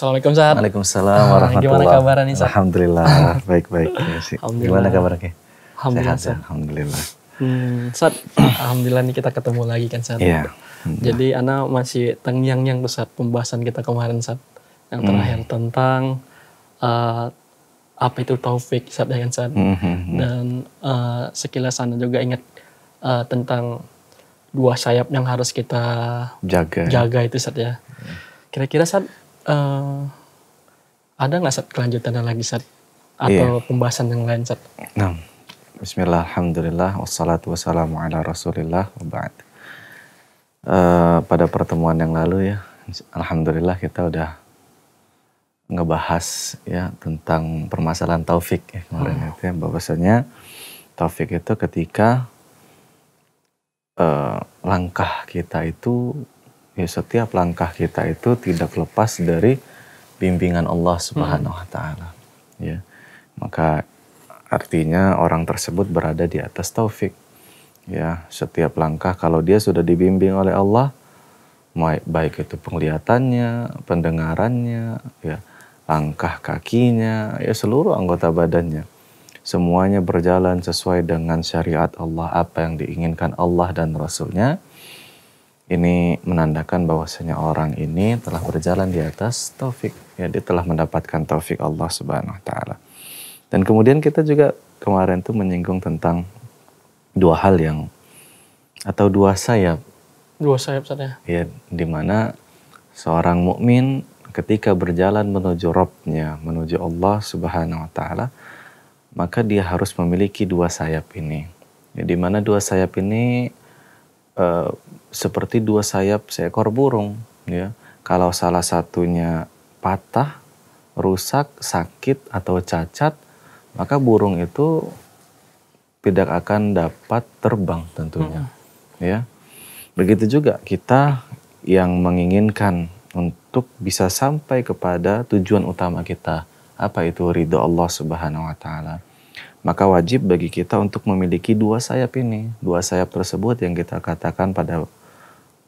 Assalamualaikum Ustaz. Waalaikumsalam ah, warahmatullahi Gimana kabarnya nih sahabat? Alhamdulillah, baik-baik. Gimana kabarnya? Alhamdulillah. Sehat, sehat. Alhamdulillah. Ya? Hmm, Ustaz, Alhamdulillah nih kita ketemu lagi kan Ustaz. Iya. Jadi Ana masih tengyang-yang besar pembahasan kita kemarin Ustaz. Yang terakhir hmm. tentang uh, apa itu taufik sahabat ya kan Sat. Hmm, hmm, hmm. Dan uh, sekilas Ana juga ingat uh, tentang dua sayap yang harus kita jaga jaga itu saat ya. Hmm. Kira-kira saat uh, ada nggak saat kelanjutannya lagi saat iya. atau yeah. pembahasan yang lain saat? Nah, Bismillah, Alhamdulillah, wassalatu wassalamu ala rasulillah, Uh, pada pertemuan yang lalu ya, Alhamdulillah kita udah ngebahas ya tentang permasalahan taufik ya kemarin hmm. itu ya bahwasanya taufik itu ketika uh, langkah kita itu ya setiap langkah kita itu tidak lepas dari bimbingan Allah Subhanahu wa taala. Ya. Maka artinya orang tersebut berada di atas taufik. Ya, setiap langkah kalau dia sudah dibimbing oleh Allah baik itu penglihatannya, pendengarannya, ya, langkah kakinya, ya seluruh anggota badannya. Semuanya berjalan sesuai dengan syariat Allah, apa yang diinginkan Allah dan Rasulnya ini menandakan bahwasanya orang ini telah berjalan di atas taufik ya dia telah mendapatkan taufik Allah Subhanahu wa taala. Dan kemudian kita juga kemarin tuh menyinggung tentang dua hal yang atau dua sayap. Dua sayap saja. Ya? ya, di mana seorang mukmin ketika berjalan menuju Robnya, menuju Allah Subhanahu wa taala, maka dia harus memiliki dua sayap ini. Ya, di mana dua sayap ini eh, seperti dua sayap seekor burung ya. Kalau salah satunya patah, rusak, sakit atau cacat, maka burung itu tidak akan dapat terbang tentunya. Hmm. Ya. Begitu juga kita yang menginginkan untuk bisa sampai kepada tujuan utama kita, apa itu ridho Allah Subhanahu wa taala. Maka wajib bagi kita untuk memiliki dua sayap ini, dua sayap tersebut yang kita katakan pada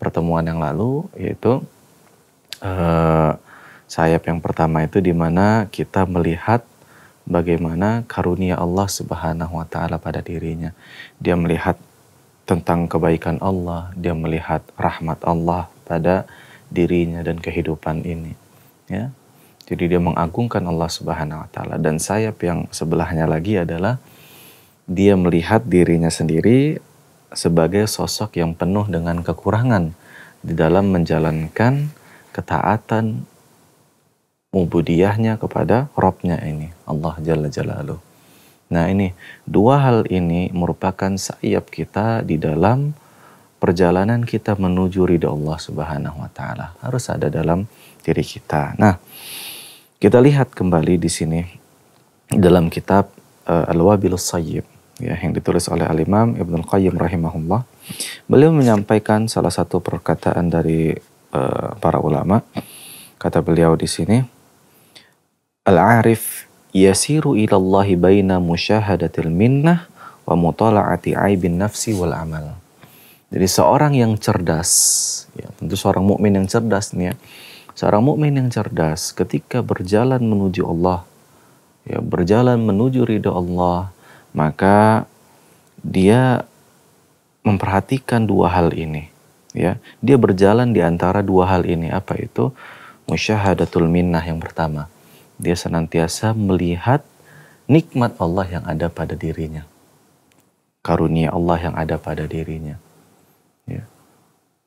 pertemuan yang lalu yaitu uh, sayap yang pertama itu di mana kita melihat bagaimana karunia Allah Subhanahu wa taala pada dirinya. Dia melihat tentang kebaikan Allah, dia melihat rahmat Allah pada dirinya dan kehidupan ini. Ya. Jadi dia mengagungkan Allah Subhanahu wa taala dan sayap yang sebelahnya lagi adalah dia melihat dirinya sendiri sebagai sosok yang penuh dengan kekurangan di dalam menjalankan ketaatan mubudiyahnya kepada Robnya ini Allah Jalla Jalaluh. Nah ini dua hal ini merupakan sayap kita di dalam perjalanan kita menuju ridha Allah Subhanahu Wa Taala harus ada dalam diri kita. Nah kita lihat kembali di sini dalam kitab uh, Al-Wabilus Sayyib ya yang ditulis oleh Al-Imam Ibnu Qayyim rahimahullah. Beliau menyampaikan salah satu perkataan dari uh, para ulama. Kata beliau di sini, Al-arif yasiru ila Allah baina musyahadatil minnah wa mutala'ati aibin nafsi wal amal. Jadi seorang yang cerdas, ya, tentu seorang mukmin yang cerdas nih ya. Seorang mukmin yang cerdas ketika berjalan menuju Allah, ya, berjalan menuju ridho Allah, maka dia memperhatikan dua hal ini ya dia berjalan di antara dua hal ini apa itu musyahadatul minnah yang pertama dia senantiasa melihat nikmat Allah yang ada pada dirinya karunia Allah yang ada pada dirinya ya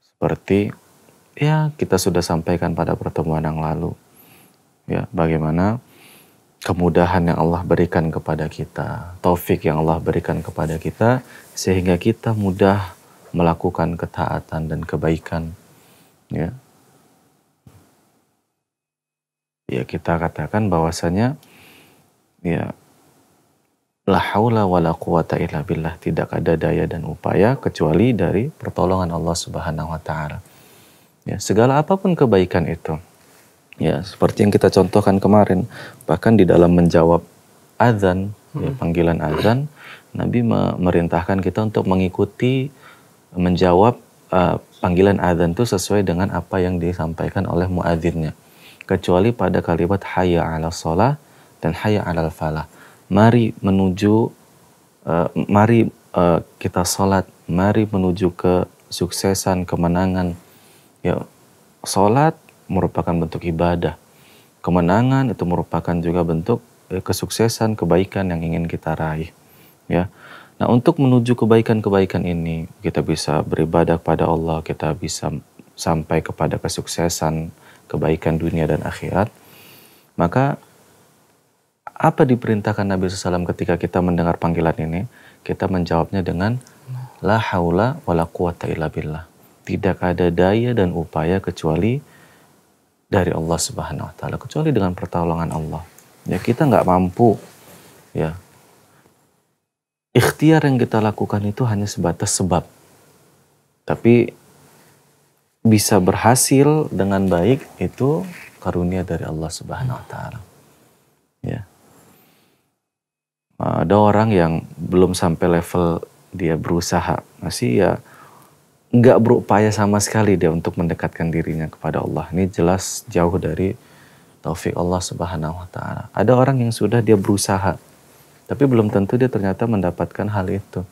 seperti ya kita sudah sampaikan pada pertemuan yang lalu ya bagaimana kemudahan yang Allah berikan kepada kita, taufik yang Allah berikan kepada kita, sehingga kita mudah melakukan ketaatan dan kebaikan. Ya, ya kita katakan bahwasanya ya la haula la quwata illa billah tidak ada daya dan upaya kecuali dari pertolongan Allah Subhanahu wa taala. Ya, segala apapun kebaikan itu Ya, seperti yang kita contohkan kemarin, bahkan di dalam menjawab azan, ya, hmm. panggilan azan, Nabi memerintahkan kita untuk mengikuti menjawab uh, panggilan azan itu sesuai dengan apa yang disampaikan oleh muadzinnya. Kecuali pada kalimat hayya 'ala shalah dan hayya 'alal falah. Mari menuju uh, mari uh, kita salat, mari menuju ke suksesan, kemenangan. Ya, salat merupakan bentuk ibadah. Kemenangan itu merupakan juga bentuk eh, kesuksesan kebaikan yang ingin kita raih. Ya. Nah, untuk menuju kebaikan-kebaikan ini, kita bisa beribadah kepada Allah, kita bisa sampai kepada kesuksesan kebaikan dunia dan akhirat. Maka apa diperintahkan Nabi SAW ketika kita mendengar panggilan ini? Kita menjawabnya dengan La haula wala quwata illa billah. Tidak ada daya dan upaya kecuali dari Allah Subhanahu Wa Taala kecuali dengan pertolongan Allah. Ya kita nggak mampu. Ya ikhtiar yang kita lakukan itu hanya sebatas sebab. Tapi bisa berhasil dengan baik itu karunia dari Allah Subhanahu wa taala. Ya. Ada orang yang belum sampai level dia berusaha, masih ya nggak berupaya sama sekali dia untuk mendekatkan dirinya kepada Allah. Ini jelas jauh dari taufik Allah Subhanahu wa taala. Ada orang yang sudah dia berusaha tapi belum tentu dia ternyata mendapatkan hal itu.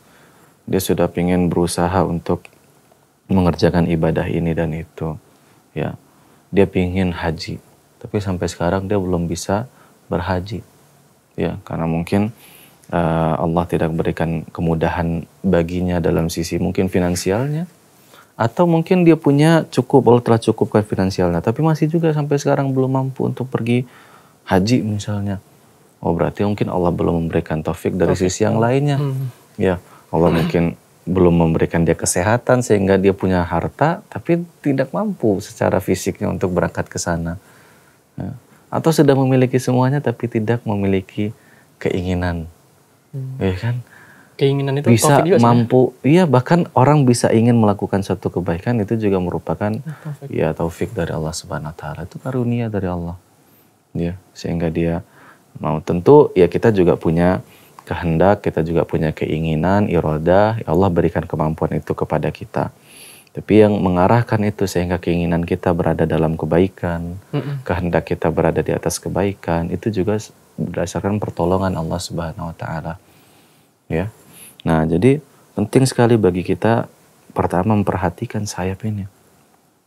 Dia sudah ingin berusaha untuk mengerjakan ibadah ini dan itu. Ya. Dia pingin haji, tapi sampai sekarang dia belum bisa berhaji. Ya, karena mungkin eh, Allah tidak berikan kemudahan baginya dalam sisi mungkin finansialnya atau mungkin dia punya cukup kalau oh, telah cukup ke finansialnya tapi masih juga sampai sekarang belum mampu untuk pergi haji misalnya oh berarti mungkin Allah belum memberikan taufik dari taufik. sisi yang lainnya hmm. ya Allah mungkin belum memberikan dia kesehatan sehingga dia punya harta tapi tidak mampu secara fisiknya untuk berangkat ke sana ya. atau sudah memiliki semuanya tapi tidak memiliki keinginan hmm. ya kan keinginan itu bisa juga mampu sebenarnya. iya bahkan orang bisa ingin melakukan suatu kebaikan itu juga merupakan taufik. Nah, ya taufik dari Allah Subhanahu wa taala itu karunia dari Allah ya sehingga dia mau tentu ya kita juga punya kehendak kita juga punya keinginan iroda ya Allah berikan kemampuan itu kepada kita tapi yang mengarahkan itu sehingga keinginan kita berada dalam kebaikan mm -mm. kehendak kita berada di atas kebaikan itu juga berdasarkan pertolongan Allah Subhanahu wa taala ya Nah, jadi penting sekali bagi kita pertama memperhatikan sayap ini.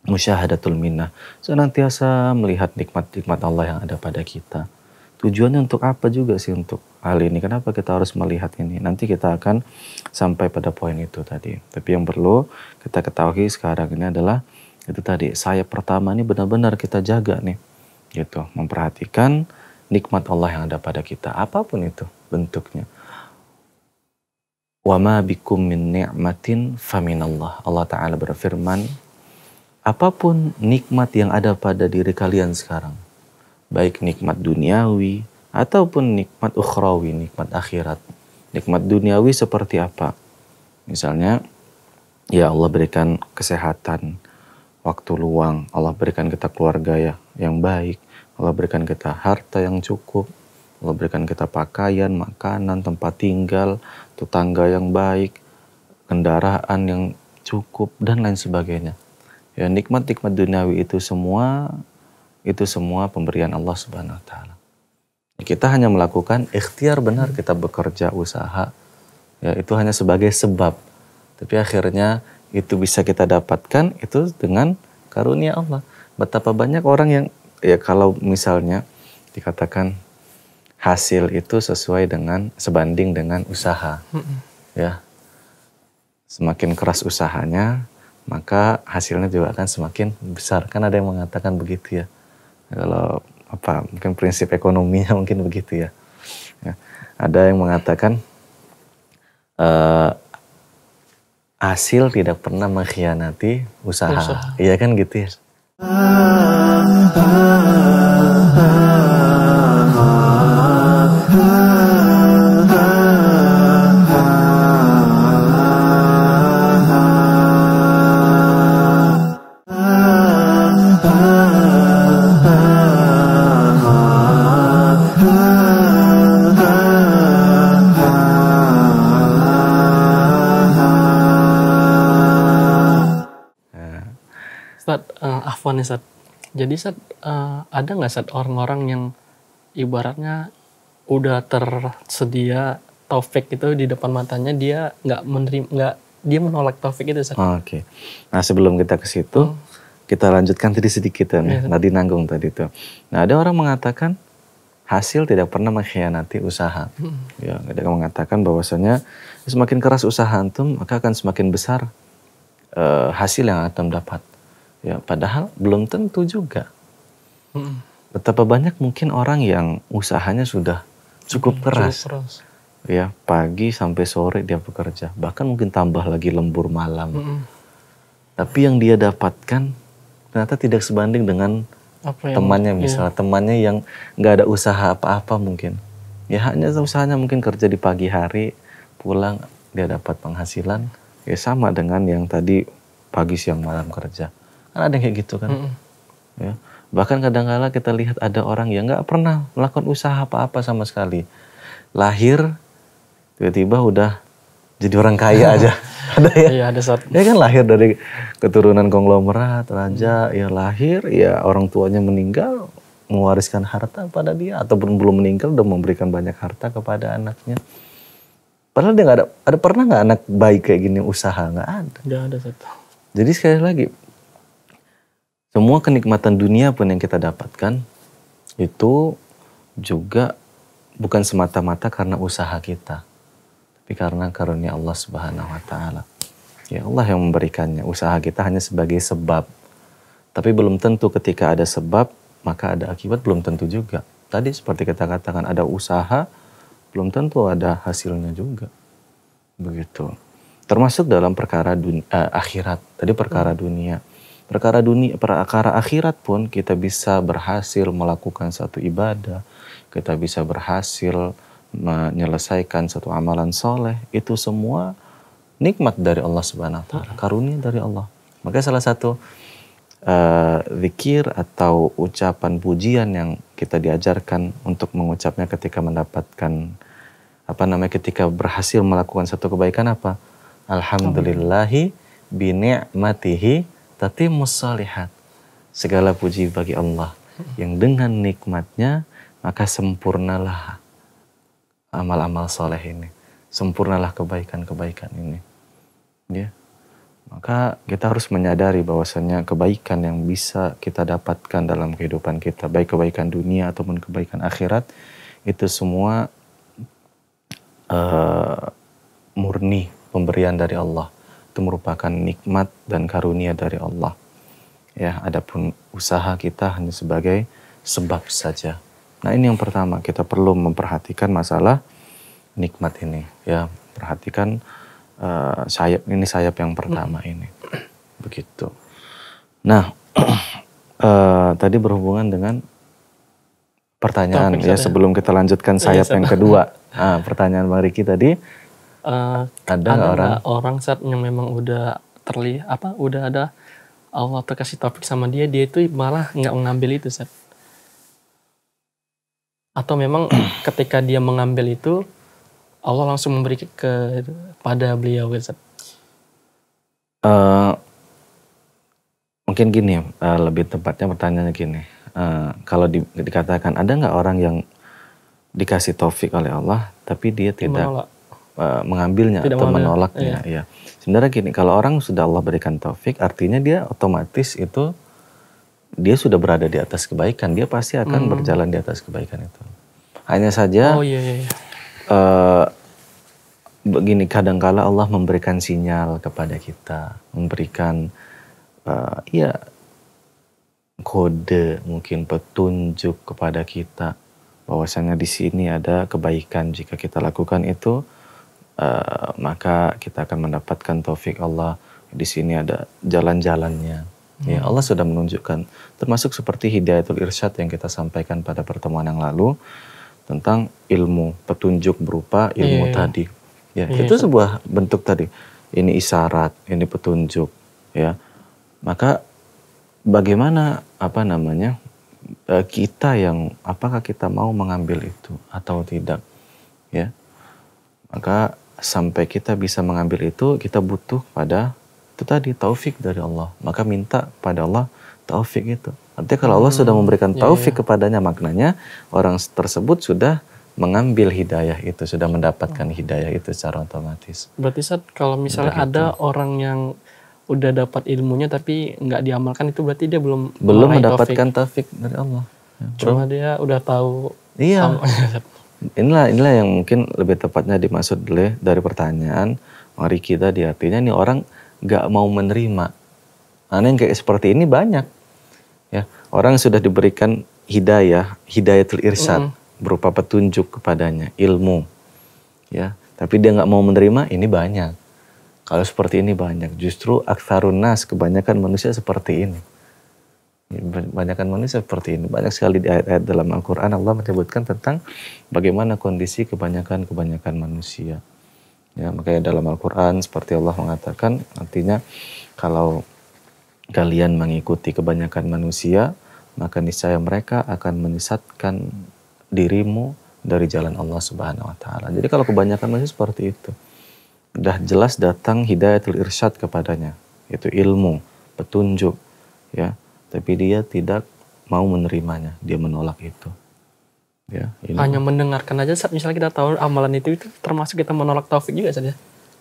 Musyahadatul minnah. Senantiasa melihat nikmat-nikmat Allah yang ada pada kita. Tujuannya untuk apa juga sih untuk hal ini? Kenapa kita harus melihat ini? Nanti kita akan sampai pada poin itu tadi. Tapi yang perlu kita ketahui sekarang ini adalah itu tadi sayap pertama ini benar-benar kita jaga nih. Gitu, memperhatikan nikmat Allah yang ada pada kita apapun itu bentuknya Wa bikum min ni'matin Allah Ta'ala berfirman, apapun nikmat yang ada pada diri kalian sekarang, baik nikmat duniawi ataupun nikmat ukhrawi, nikmat akhirat. Nikmat duniawi seperti apa? Misalnya, ya Allah berikan kesehatan, waktu luang, Allah berikan kita keluarga ya yang baik, Allah berikan kita harta yang cukup, Allah berikan kita pakaian, makanan, tempat tinggal, tetangga yang baik, kendaraan yang cukup, dan lain sebagainya. Ya, nikmat-nikmat duniawi itu semua, itu semua pemberian Allah Subhanahu wa Ta'ala. Kita hanya melakukan ikhtiar benar kita bekerja usaha, ya itu hanya sebagai sebab. Tapi akhirnya itu bisa kita dapatkan itu dengan karunia Allah. Betapa banyak orang yang ya kalau misalnya dikatakan hasil itu sesuai dengan sebanding dengan usaha. mm hmm Ya. Semakin keras usahanya, maka hasilnya juga akan semakin besar. Kan ada yang mengatakan begitu ya. Kalau apa mungkin prinsip ekonominya mungkin begitu ya. ya. Ada yang mengatakan uh, hasil tidak pernah mengkhianati usaha. usaha. Iya kan gitu ya. Ah, ah, ah. Jadi saat uh, eh, ada nggak saat orang-orang yang ibaratnya udah tersedia Taufik itu di depan matanya dia nggak menerima nggak dia menolak Taufik itu Sat. Oh, Oke. Okay. Nah sebelum kita ke situ hmm. kita lanjutkan tadi sedikit ya ya, tadi nanggung tadi itu. Nah ada orang mengatakan hasil tidak pernah mengkhianati usaha. Hmm. Ya, ada yang mengatakan bahwasanya semakin keras usaha antum maka akan semakin besar uh, hasil yang antum dapat. Ya, padahal belum tentu juga. Hmm. Betapa banyak mungkin orang yang usahanya sudah cukup keras. Cukup keras. Ya, pagi sampai sore dia bekerja, bahkan mungkin tambah lagi lembur malam. Hmm. Tapi yang dia dapatkan ternyata tidak sebanding dengan apa yang, temannya iya. misalnya, iya. temannya yang nggak ada usaha apa-apa mungkin. Ya hanya usahanya mungkin kerja di pagi hari, pulang dia dapat penghasilan ya sama dengan yang tadi pagi siang malam kerja. Kan ada yang kayak gitu kan. Mm-hmm. Ya. Bahkan kadang-kala kita lihat ada orang yang nggak pernah melakukan usaha apa-apa sama sekali. Lahir tiba-tiba udah jadi orang kaya aja. ada ya? Iya ada saat. Ya kan lahir dari keturunan konglomerat, raja, ya lahir, ya orang tuanya meninggal, mewariskan harta pada dia ataupun belum meninggal udah memberikan banyak harta kepada anaknya. Padahal dia nggak ada, ada pernah nggak anak baik kayak gini usaha nggak ada. Nggak ada satu. Jadi sekali lagi semua kenikmatan dunia pun yang kita dapatkan itu juga bukan semata-mata karena usaha kita, tapi karena karunia Allah Subhanahu wa taala. Ya Allah yang memberikannya. Usaha kita hanya sebagai sebab. Tapi belum tentu ketika ada sebab, maka ada akibat belum tentu juga. Tadi seperti kita katakan ada usaha, belum tentu ada hasilnya juga. Begitu. Termasuk dalam perkara dunia, eh, akhirat. Tadi perkara dunia perkara dunia, perkara akhirat pun kita bisa berhasil melakukan satu ibadah, kita bisa berhasil menyelesaikan satu amalan soleh, itu semua nikmat dari Allah Subhanahu wa taala, karunia dari Allah. Maka salah satu uh, zikir atau ucapan pujian yang kita diajarkan untuk mengucapnya ketika mendapatkan apa namanya ketika berhasil melakukan satu kebaikan apa? Alhamdulillahi bi ni'matihi Musa salihat. Segala puji bagi Allah yang dengan nikmatnya maka sempurnalah amal-amal soleh ini. Sempurnalah kebaikan-kebaikan ini. Ya. Maka kita harus menyadari bahwasanya kebaikan yang bisa kita dapatkan dalam kehidupan kita, baik kebaikan dunia ataupun kebaikan akhirat, itu semua uh, murni pemberian dari Allah itu merupakan nikmat dan karunia dari Allah. Ya, adapun usaha kita hanya sebagai sebab saja. Nah, ini yang pertama, kita perlu memperhatikan masalah nikmat ini. Ya, perhatikan uh, sayap ini sayap yang pertama ini. Begitu. Nah, uh, tadi berhubungan dengan pertanyaan Topik ya sebelum kita lanjutkan iya, sayap yang kedua. Nah, pertanyaan Bang Riki tadi uh, ada, ada orang orang saat yang memang udah terlihat apa udah ada Allah eh, terkasih kasih topik sama dia dia itu malah nggak mengambil itu saat atau memang ketika dia mengambil itu Allah langsung memberi kepada beliau gitu uh, mungkin gini uh, lebih tepatnya pertanyaannya gini uh, kalau di, dikatakan ada nggak orang yang dikasih taufik oleh Allah tapi dia tidak menolak. Eh, mengambilnya tidak atau mengambil. menolaknya. Iya. Ya. Sebenarnya gini, kalau orang sudah Allah berikan taufik, artinya dia otomatis itu dia sudah berada di atas kebaikan, dia pasti akan hmm. berjalan di atas kebaikan itu. Hanya saja, oh, iya, iya. Uh, begini kadangkala Allah memberikan sinyal kepada kita, memberikan uh, ya kode mungkin petunjuk kepada kita bahwasanya di sini ada kebaikan jika kita lakukan itu uh, maka kita akan mendapatkan taufik Allah. Di sini ada jalan-jalannya. Ya, hmm. Ya, Allah sudah menunjukkan termasuk seperti hidayatul irsyad yang kita sampaikan pada pertemuan yang lalu tentang ilmu petunjuk berupa ilmu yeah. tadi. Ya, yeah. itu sebuah bentuk tadi. Ini isyarat, ini petunjuk, ya. Maka bagaimana apa namanya? Eh, kita yang apakah kita mau mengambil itu atau tidak? Ya. Maka sampai kita bisa mengambil itu kita butuh pada itu tadi taufik dari Allah maka minta pada Allah taufik itu nanti kalau Allah hmm. sudah memberikan iya, taufik yeah, yeah. kepadanya maknanya orang tersebut sudah mengambil hidayah itu sudah mendapatkan hidayah itu secara otomatis berarti saat kalau misalnya Begitu. ada gitu. orang yang udah dapat ilmunya tapi nggak diamalkan itu berarti dia belum belum mendapatkan taufik. taufik dari Allah ya, cuma dia udah tahu iya Inilah inilah yang mungkin lebih tepatnya dimaksud oleh ya dari pertanyaan mari kita di artinya ini orang nggak mau menerima. Aneh yang kayak seperti ini banyak. Ya, orang sudah diberikan hidayah, hidayatul irsyad mm berupa petunjuk kepadanya, ilmu. Ya, tapi dia nggak mau menerima, ini banyak. Kalau seperti ini banyak, justru aksarunas kebanyakan manusia seperti ini. Ya, Banyakan manusia seperti ini. Banyak sekali di ayat-ayat dalam Al-Quran Allah menyebutkan tentang bagaimana kondisi kebanyakan-kebanyakan manusia. Ya, makanya dalam Al-Quran seperti Allah mengatakan artinya kalau kalian mengikuti kebanyakan manusia, maka niscaya mereka akan menyesatkan dirimu dari jalan Allah Subhanahu wa taala. Jadi kalau kebanyakan manusia seperti itu, dah jelas datang hidayah irsyad kepadanya, yaitu ilmu, petunjuk, ya tapi dia tidak mau menerimanya, dia menolak itu. Ya, ini. Hanya mendengarkan aja saat misalnya kita tahu amalan itu itu termasuk kita menolak taufik juga saja. Ya?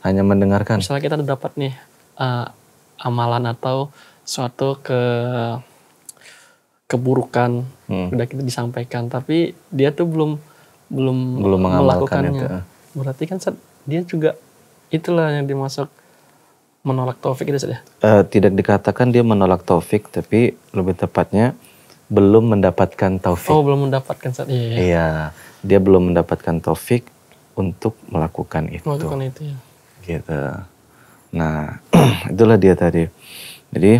Hanya mendengarkan. Misalnya kita dapat nih uh, amalan atau suatu ke keburukan hmm. udah kita disampaikan tapi dia tuh belum belum belum melakukannya. Itu. Eh. Berarti kan saat dia juga itulah yang dimasuk menolak taufik itu sudah? Ya? Eh, uh, tidak dikatakan dia menolak taufik, tapi lebih tepatnya belum mendapatkan taufik. Oh, belum mendapatkan saat iya. Iya, iya dia belum mendapatkan taufik untuk melakukan itu. Melakukan itu ya. Gitu. Nah, itulah dia tadi. Jadi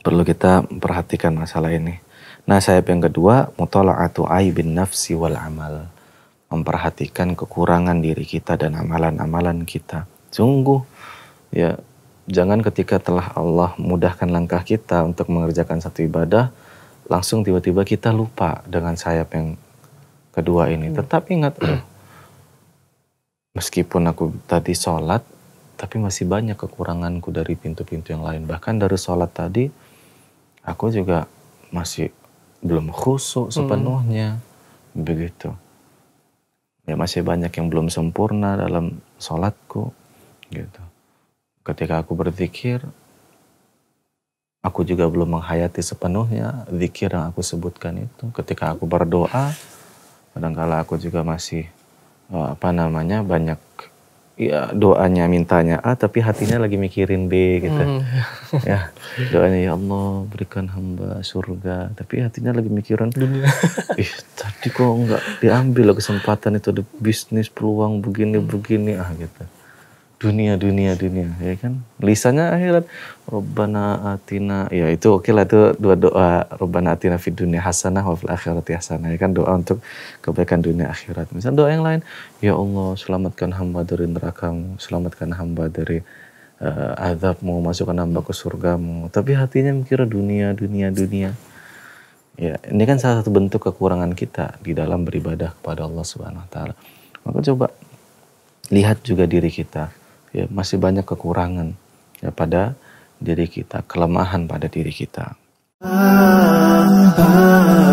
perlu kita perhatikan masalah ini. Nah, sayap yang kedua, mutola'atu aibin nafsi wal amal. Memperhatikan kekurangan diri kita dan amalan-amalan kita. Sungguh ya jangan ketika telah Allah mudahkan langkah kita untuk mengerjakan satu ibadah, langsung tiba-tiba kita lupa dengan sayap yang kedua ini. Hmm. Tetap ingat, meskipun aku tadi sholat, tapi masih banyak kekuranganku dari pintu-pintu yang lain. Bahkan dari sholat tadi, aku juga masih belum khusuk hmm. sepenuhnya, hmm. begitu. Ya masih banyak yang belum sempurna dalam sholatku, gitu ketika aku berzikir, aku juga belum menghayati sepenuhnya zikir yang aku sebutkan itu. Ketika aku berdoa, kadangkala aku juga masih eh, apa namanya banyak ya doanya mintanya A tapi hatinya lagi mikirin B gitu. Hmm. ya, doanya ya Allah berikan hamba surga, tapi hatinya lagi mikirin dunia. Ih, tadi kok nggak diambil kesempatan itu ada bisnis peluang begini begini ah gitu dunia dunia dunia ya kan lisannya akhirat robbana atina ya itu oke okay lah itu dua doa robbana atina fid dunia hasanah wa fil akhirati hasanah ya kan doa untuk kebaikan dunia akhirat misal doa yang lain ya Allah selamatkan hamba dari neraka selamatkan hamba dari uh, azabmu masukkan hamba ke surgamu tapi hatinya mikir dunia dunia dunia ya ini kan salah satu bentuk kekurangan kita di dalam beribadah kepada Allah Subhanahu wa taala maka coba lihat juga diri kita ya masih banyak kekurangan ya pada diri kita, kelemahan pada diri kita. Ah, ah.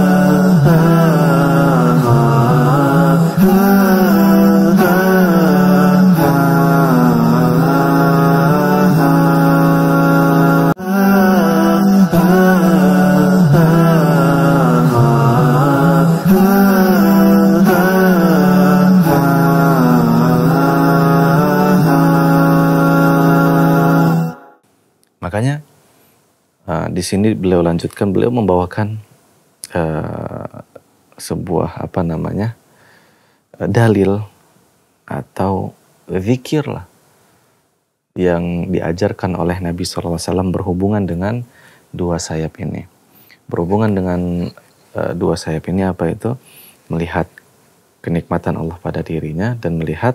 di sini beliau lanjutkan beliau membawakan uh, sebuah apa namanya uh, dalil atau zikir lah yang diajarkan oleh Nabi SAW berhubungan dengan dua sayap ini. Berhubungan dengan uh, dua sayap ini apa itu? Melihat kenikmatan Allah pada dirinya dan melihat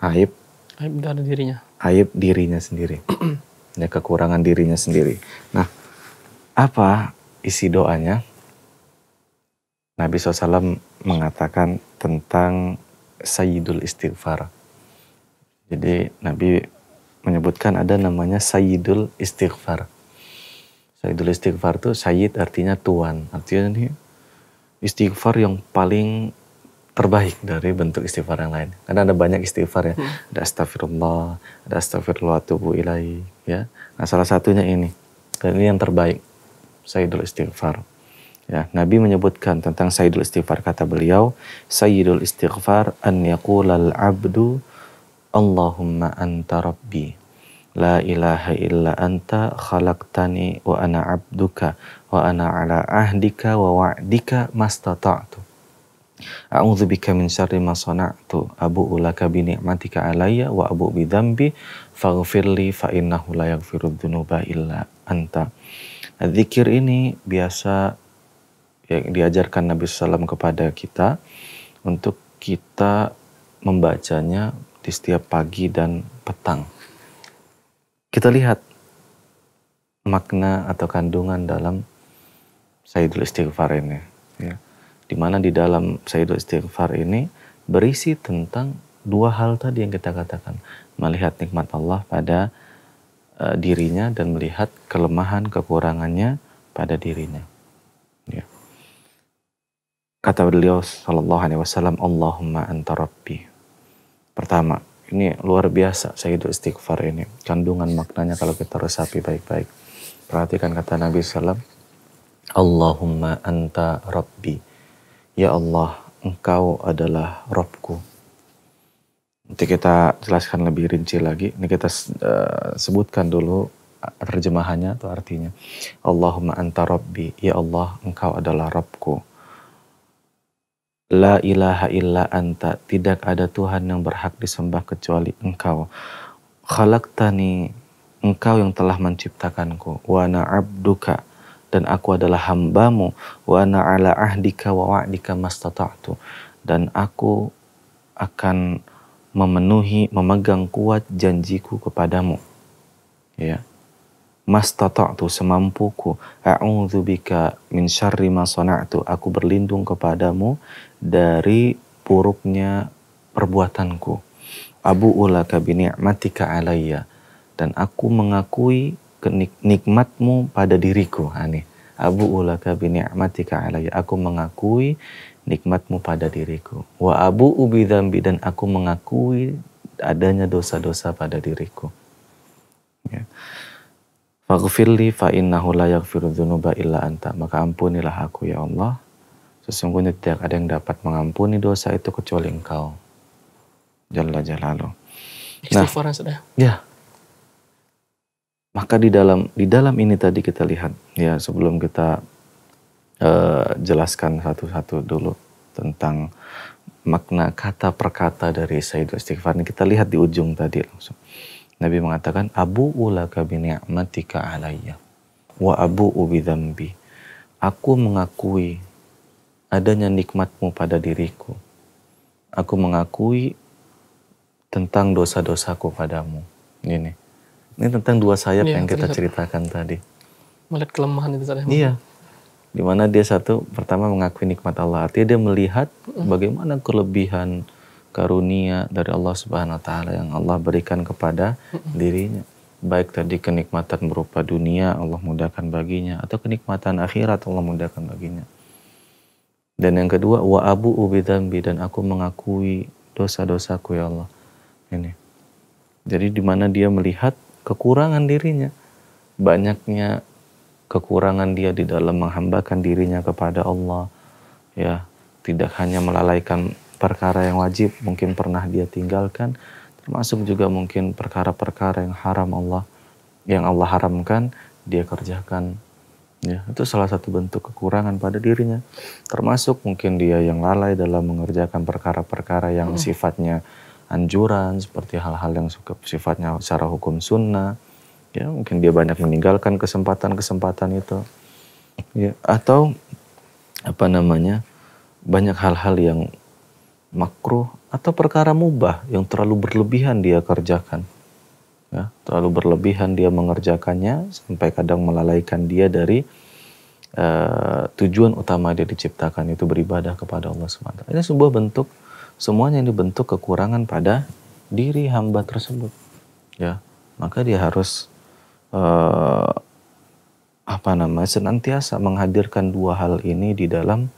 aib aib dari dirinya. Aib dirinya sendiri. ya kekurangan dirinya sendiri. Nah, apa isi doanya? Nabi SAW mengatakan tentang Sayyidul Istighfar. Jadi Nabi menyebutkan ada namanya Sayyidul Istighfar. Sayyidul Istighfar itu Sayyid artinya tuan. Artinya ini istighfar yang paling terbaik dari bentuk istighfar yang lain. Karena ada banyak istighfar ya. Hmm. Ada astagfirullah, ada astagfirullah tubuh ilahi. Ya. Nah salah satunya ini. Dan ini yang terbaik. Sayyidul Istighfar. Ya, Nabi menyebutkan tentang Sayyidul Istighfar kata beliau, Sayyidul Istighfar an yaqulal abdu Allahumma anta rabbi la ilaha illa anta khalaqtani wa ana abduka wa ana ala ahdika wa wa'dika mastata'tu. A'udzu bika min syarri ma sana'tu abu ulaka bi ni'matika alayya wa abu bi dzambi faghfirli fa innahu la yaghfiru dzunuba illa anta. Nah, zikir ini biasa ya, diajarkan Nabi SAW kepada kita untuk kita membacanya di setiap pagi dan petang. Kita lihat makna atau kandungan dalam Sayyidul Istighfar ini. Ya. Dimana di dalam Sayyidul Istighfar ini berisi tentang dua hal tadi yang kita katakan. Melihat nikmat Allah pada Eh, dirinya dan melihat kelemahan kekurangannya pada dirinya. Ya. Kata beliau sallallahu Alaihi Wasallam, Allahumma anta Rabbi. Pertama, ini luar biasa saya hidup istighfar ini. Kandungan maknanya kalau kita resapi baik-baik. Perhatikan kata Nabi Sallam, Allahumma anta Rabbi. Ya Allah, Engkau adalah Robku Nanti kita jelaskan lebih rinci lagi. Ini kita uh, sebutkan dulu terjemahannya atau artinya. Allahumma anta rabbi, ya Allah engkau adalah Rabbku. La ilaha illa anta, tidak ada Tuhan yang berhak disembah kecuali engkau. Khalaqtani, engkau yang telah menciptakanku. Wa ana abduka, dan aku adalah hambamu. Wa ana ala ahdika wa wa'dika mastata'tu. Dan aku akan memenuhi memegang kuat janjiku kepadamu ya mas mastata'tu semampuku a'udzubika min syarri ma sana'tu aku berlindung kepadamu dari buruknya perbuatanku abu ulaka bi ni'matika alayya dan aku mengakui nikmatmu pada diriku aneh abu ulaka bi ni'matika alayya aku mengakui nikmatmu pada diriku wa abu ubi dan aku mengakui adanya dosa-dosa pada diriku ya Faghfirli fa innahu la yaghfiru dzunuba illa anta. Maka ampunilah aku ya Allah. Sesungguhnya tidak ada yang dapat mengampuni dosa itu kecuali Engkau. Jalla jalaluh. Istighfar nah, sudah. Ya, maka di dalam di dalam ini tadi kita lihat ya sebelum kita uh, jelaskan satu-satu dulu tentang makna kata perkata dari Sayyidul Istighfar ini kita lihat di ujung tadi langsung. Nabi mengatakan abu ulaka bi ni'matika alayya wa abu ubidambi. Aku mengakui adanya nikmatmu pada diriku. Aku mengakui tentang dosa-dosaku padamu. Ini. Ini tentang dua sayap ya, yang kita terlihat. ceritakan tadi. Melihat kelemahan itu tadi. Iya. Dimana dia satu pertama mengakui nikmat Allah. Artinya dia melihat bagaimana kelebihan karunia dari Allah Subhanahu wa taala yang Allah berikan kepada dirinya. Baik tadi kenikmatan berupa dunia Allah mudahkan baginya atau kenikmatan akhirat Allah mudahkan baginya. Dan yang kedua wa abu ubidambi dan aku mengakui dosa-dosaku ya Allah. Ini. Jadi di mana dia melihat kekurangan dirinya, banyaknya kekurangan dia di dalam menghambakan dirinya kepada Allah. Ya, tidak hanya melalaikan perkara yang wajib mungkin pernah dia tinggalkan, termasuk juga mungkin perkara-perkara yang haram Allah yang Allah haramkan dia kerjakan. Ya, itu salah satu bentuk kekurangan pada dirinya. Termasuk mungkin dia yang lalai dalam mengerjakan perkara-perkara yang hmm. sifatnya anjuran seperti hal-hal yang sifatnya secara hukum sunnah ya mungkin dia banyak meninggalkan kesempatan-kesempatan itu ya atau apa namanya banyak hal-hal yang makruh atau perkara mubah yang terlalu berlebihan dia kerjakan ya terlalu berlebihan dia mengerjakannya sampai kadang melalaikan dia dari uh, tujuan utama dia diciptakan itu beribadah kepada Allah SWT ini sebuah bentuk semuanya ini bentuk kekurangan pada diri hamba tersebut ya maka dia harus eh, apa namanya senantiasa menghadirkan dua hal ini di dalam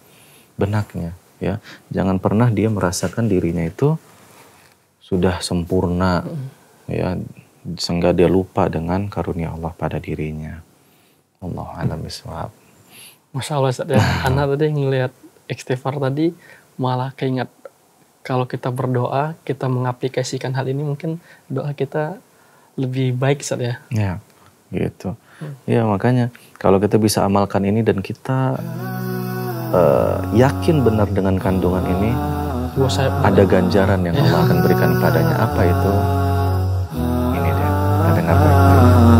benaknya ya jangan pernah dia merasakan dirinya itu sudah sempurna ya sehingga dia lupa dengan karunia Allah pada dirinya Allah alam iswab Masya Allah ya. anak tadi ngelihat ekstifar tadi malah keingat kalau kita berdoa, kita mengaplikasikan hal ini mungkin doa kita lebih baik saat ya. Ya, gitu. Hmm. Ya makanya kalau kita bisa amalkan ini dan kita uh, yakin benar dengan kandungan ini, oh, saya ada ganjaran yang ya. Allah akan berikan padanya. Apa itu? Ini dia. ada ngapain?